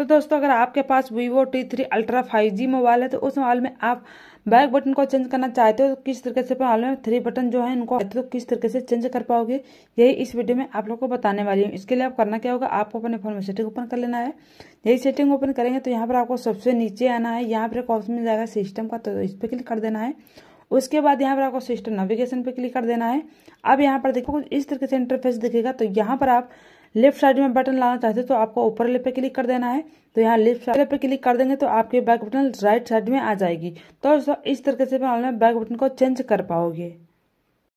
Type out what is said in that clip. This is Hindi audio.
तो दोस्तों अगर आपके पास Vivo T three ultra five G mobile है तो उस मोबाइल में आप बैक बटन को चेंज करना चाहते हो तो किस तरीके से मोबाइल में थ्री बटन जो है इनको तो किस तरीके से चेंज कर पाओगे यही इस वीडियो में आप लोग को बताने वाली हूँ इसके लिए आप करना क्या होगा आपको अपने फोन में सेटिंग ओपन कर लेना है यही सेटिंग ओपन करेंगे तो यहाँ पर आपको सबसे नीचे आना है यहाँ पर एक ऑप्शन मिल जाएगा सिस्टम का तो इस पर क्लिक कर देना है उसके बाद यहाँ पर आपको सिस्टम नेविगेशन पे क्लिक कर देना है अब यहाँ पर देखो कुछ इस तरीके से इंटरफेस दिखेगा तो यहाँ पर आप लेफ्ट साइड में बटन लाना चाहते हो तो आपको ऊपर वाले पे क्लिक कर देना है तो यहाँ लेफ्ट साइड पे क्लिक कर देंगे तो आपके बैक बटन राइट साइड में आ जाएगी तो इस तरीके से ऑनलाइन बैक बटन को चेंज कर पाओगे